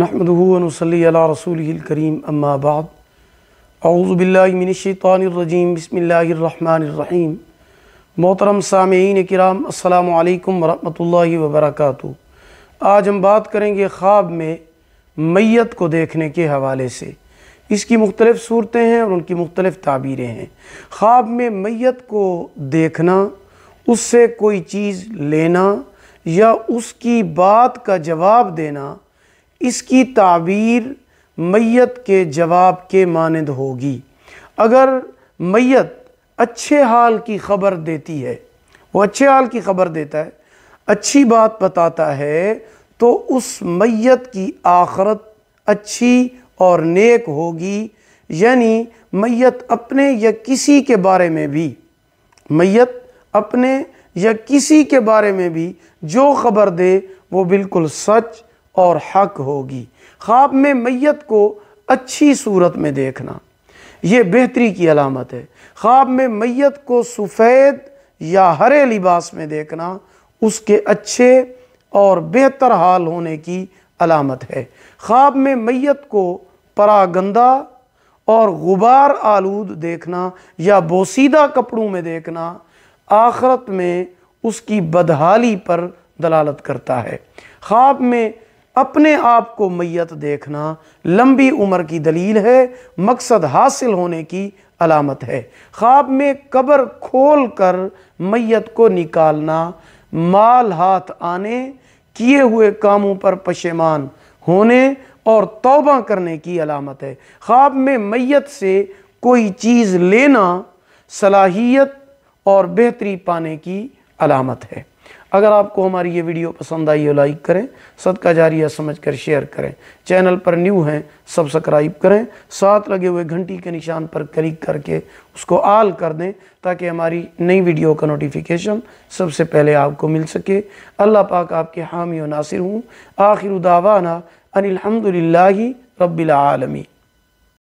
نحمده ونصلي على رسوله الكريم اما بعد اعوذ بالله من الشيطان الرجيم بسم اللہ الرحمن الرحیم محترم سامعین کرام السلام علیکم ورحمۃ اللہ وبرکاتہ آج ہم بات کریں گے خواب میں میت کو دیکھنے کے حوالے سے اس کی مختلف صورتیں ہیں اور ان کی مختلف تعبیریں ہیں خواب میں میت کو دیکھنا اس سے کوئی چیز لینا یا اس کی بات کا جواب دینا اس کی تعبیر میت کے جواب کے مانند ہوگی اگر میت اچھے حال کی خبر دیتی ہے وہ اچھے حال کی خبر دیتا ہے اچھی بات بتاتا ہے تو اس میت کی آخرت اچھی اور نیک ہوگی یعنی میت اپنے یا کسی کے بارے میں بھی میت اپنے یا کسی کے بارے میں بھی جو خبر دے وہ بالکل سچ اور حق ہوگی خواب میں میت کو اچھی صورت میں دیکھنا یہ بہتری کی علامت ہے خواب میں میت کو سفید یا ہرے لباس میں دیکھنا اس کے اچھے اور بہتر حال ہونے کی علامت ہے خواب میں میت کو پراگندہ اور غبار آلود دیکھنا یا بوسیدہ کپڑوں میں دیکھنا آخرت میں اس کی بدحالی پر دلالت کرتا ہے خواب میں اپنے آپ کو میت دیکھنا لمبی عمر کی دلیل ہے مقصد حاصل ہونے کی علامت ہے خواب میں قبر کھول کر میت کو نکالنا مال ہاتھ آنے کیے ہوئے کاموں پر پشمان ہونے اور توبہ کرنے کی علامت ہے خواب میں میت سے کوئی چیز لینا صلاحیت اور بہتری پانے کی علامت ہے اگر آپ کو ہماری یہ ویڈیو پسند آئی ہے لائک کریں صدقہ جاریہ سمجھ کر شیئر کریں چینل پر نیو ہیں سب سکرائب کریں ساتھ لگے ہوئے گھنٹی کے نشان پر کلک کر کے اس کو آل کر دیں تاکہ ہماری نئی ویڈیو کا نوٹیفیکیشن سب سے پہلے آپ کو مل سکے اللہ پاک آپ کے حامی و ناصر ہوں آخر دعوانا ان الحمدللہ رب العالمین